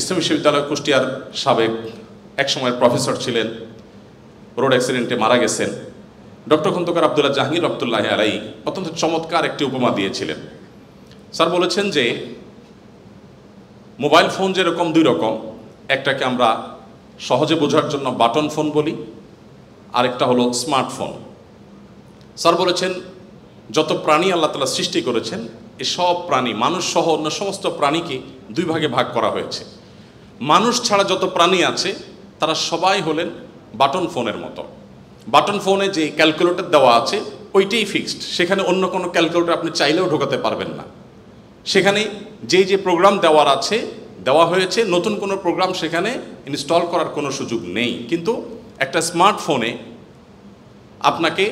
ইসলাম বিশ্ববিদ্যালয় কুষ্টিয়ার সাবেক একসময়ের প্রফেসর ছিলেন রোড অ্যাক্সিডেন্টে মারা গেছেন ডক্টর খন্দকার আবদুল্লাহ জাহাঙ্গীর রহমতুল্লাহ আলাই অত্যন্ত চমৎকার একটি উপমা দিয়েছিলেন স্যার বলেছেন যে মোবাইল ফোন যেরকম দুই রকম একটাকে আমরা সহজে বোঝার জন্য বাটন ফোন বলি আরেকটা হলো স্মার্টফোন স্যার বলেছেন যত প্রাণী আল্লাহ তালা সৃষ্টি করেছেন এসব প্রাণী মানুষ সহ অন্য সমস্ত প্রাণীকে দুই ভাগে ভাগ করা হয়েছে মানুষ ছাড়া যত প্রাণী আছে তারা সবাই হলেন বাটন ফোনের মতো বাটন ফোনে যে ক্যালকুলেটর দেওয়া আছে ওইটাই ফিক্সড সেখানে অন্য কোনো ক্যালকুলেটর আপনি চাইলেও ঢোকাতে পারবেন না সেখানে যে যে প্রোগ্রাম দেওয়ার আছে দেওয়া হয়েছে নতুন কোনো প্রোগ্রাম সেখানে ইনস্টল করার কোনো সুযোগ নেই কিন্তু একটা স্মার্টফোনে আপনাকে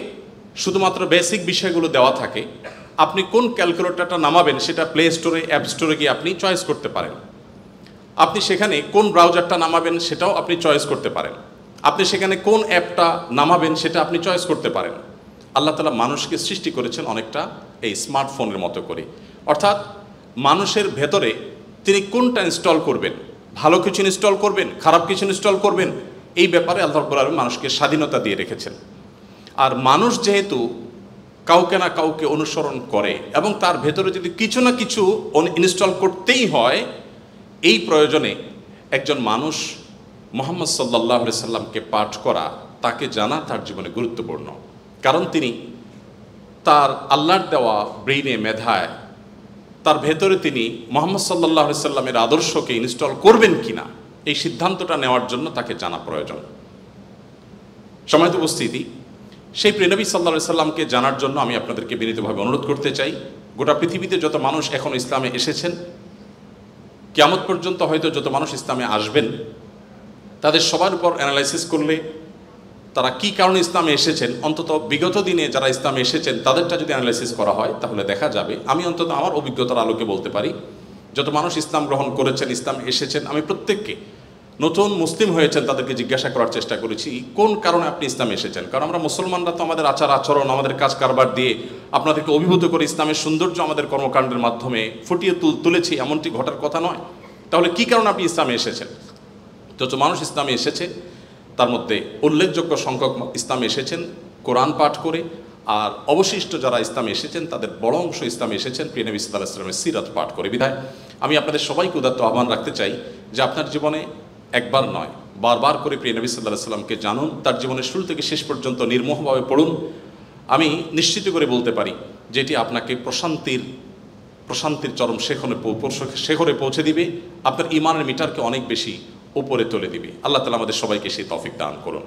শুধুমাত্র বেসিক বিষয়গুলো দেওয়া থাকে আপনি কোন ক্যালকুলেটরটা নামাবেন সেটা প্লে স্টোরে অ্যাপ স্টোরে গিয়ে আপনি চয়েস করতে পারেন আপনি সেখানে কোন ব্রাউজারটা নামাবেন সেটাও আপনি চয়েস করতে পারেন আপনি সেখানে কোন অ্যাপটা নামাবেন সেটা আপনি চয়েস করতে পারেন আল্লাহ তালা মানুষকে সৃষ্টি করেছেন অনেকটা এই স্মার্টফোনের মতো করে অর্থাৎ মানুষের ভেতরে তিনি কোনটা ইনস্টল করবেন ভালো কিছু ইনস্টল করবেন খারাপ কিছু ইনস্টল করবেন এই ব্যাপারে আল্লাহ রব্বুল আলম মানুষকে স্বাধীনতা দিয়ে রেখেছেন আর মানুষ যেহেতু কাউকে না কাউকে অনুসরণ করে এবং তার ভেতরে যদি কিছু না কিছু ইনস্টল করতেই হয় এই প্রয়োজনে একজন মানুষ মোহাম্মদ সাল্লাহ সাল্লামকে পাঠ করা তাকে জানা তার জীবনে গুরুত্বপূর্ণ কারণ তিনি তার আল্লাহর দেওয়া ব্রেইনে মেধায় তার ভেতরে তিনি মোহাম্মদ সাল্লাহ সাল্লামের আদর্শকে ইনস্টল করবেন কি না এই সিদ্ধান্তটা নেওয়ার জন্য তাকে জানা প্রয়োজন সময় উপস্থিতি সেই প্রেনবী সাল্লাহ সাল্লামকে জানার জন্য আমি আপনাদেরকে বিনীতভাবে অনুরোধ করতে চাই গোটা পৃথিবীতে যত মানুষ এখন ইসলামে এসেছেন কেমত পর্যন্ত হয়তো যত মানুষ ইসলামে আসবেন তাদের সবার উপর অ্যানালাইসিস করলে তারা কি কারণে ইসলামে এসেছেন অন্তত বিগত দিনে যারা ইসলামে এসেছেন তাদেরটা যদি অ্যানালাইসিস করা হয় তাহলে দেখা যাবে আমি অন্তত আমার অভিজ্ঞতার আলোকে বলতে পারি যত মানুষ ইসলাম গ্রহণ করেছেন ইসলাম এসেছেন আমি প্রত্যেককে নতুন মুসলিম হয়েছেন তাদেরকে জিজ্ঞাসা করার চেষ্টা করেছি কোন কারণে আপনি ইসলামে এসেছেন কারণ আমরা মুসলমানরা তো আমাদের আচার আচরণ আমাদের কাজ কারবার দিয়ে আপনাদেরকে অভিভূত করে ইসলামের সৌন্দর্য আমাদের কর্মকাণ্ডের মাধ্যমে ফুটিয়ে তুল তুলেছি এমনটি ঘটার কথা নয় তাহলে কি কারণে আপনি ইসলামে এসেছেন যত মানুষ ইসলামে এসেছে তার মধ্যে উল্লেখযোগ্য সংখ্যক ইসলামে এসেছেন কোরআন পাঠ করে আর অবশিষ্ট যারা ইসলামে এসেছেন তাদের বড় অংশ ইসলামে এসেছেন প্রিয়নবী সাল্লাহ ইসলামের সিরাত পাঠ করে বিধায় আমি আপনাদের সবাইকে উদাত্ত আহ্বান রাখতে চাই যে আপনার জীবনে একবার নয় বারবার করে প্রিয় নবী সাল্লাহ সাল্লামকে জানুন তার জীবনের শুরু থেকে শেষ পর্যন্ত নির্মোহভাবে পড়ুন আমি নিশ্চিত করে বলতে পারি যেটি আপনাকে প্রশান্তির প্রশান্তির চরম শেখনে শেখরে পৌঁছে দিবে আপনার ইমানের মিটারকে অনেক বেশি উপরে তুলে দিবে আল্লাহ তালা আমাদের সবাইকে সেই তফিক দান করুন